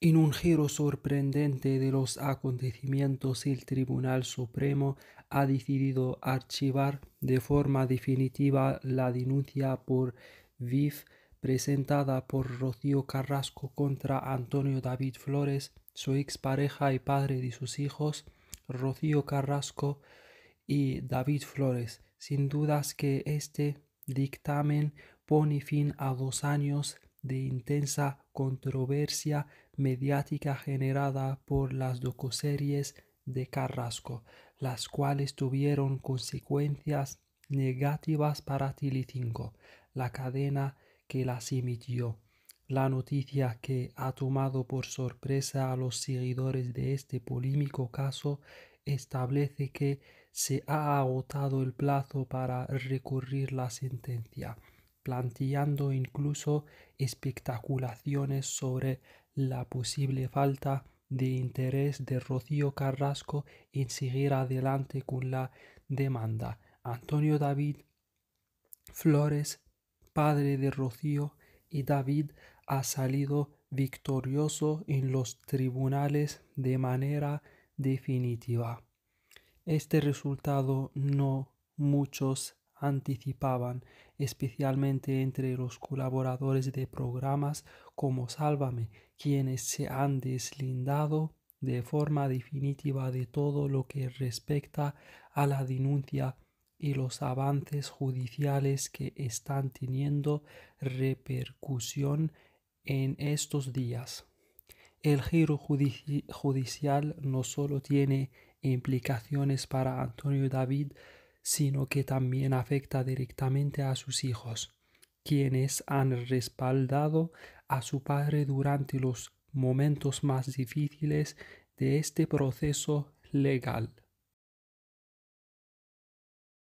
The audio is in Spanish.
En un giro sorprendente de los acontecimientos, el Tribunal Supremo ha decidido archivar de forma definitiva la denuncia por VIF presentada por Rocío Carrasco contra Antonio David Flores, su ex pareja y padre de sus hijos, Rocío Carrasco y David Flores. Sin dudas que este dictamen pone fin a dos años de intensa controversia mediática generada por las docuseries de Carrasco, las cuales tuvieron consecuencias negativas para Telecinco, la cadena que las emitió. La noticia que ha tomado por sorpresa a los seguidores de este polémico caso establece que se ha agotado el plazo para recurrir la sentencia planteando incluso espectaculaciones sobre la posible falta de interés de Rocío Carrasco en seguir adelante con la demanda. Antonio David Flores, padre de Rocío y David, ha salido victorioso en los tribunales de manera definitiva. Este resultado no muchos anticipaban, especialmente entre los colaboradores de programas como Sálvame, quienes se han deslindado de forma definitiva de todo lo que respecta a la denuncia y los avances judiciales que están teniendo repercusión en estos días. El giro judicial no solo tiene implicaciones para Antonio David, sino que también afecta directamente a sus hijos, quienes han respaldado a su padre durante los momentos más difíciles de este proceso legal.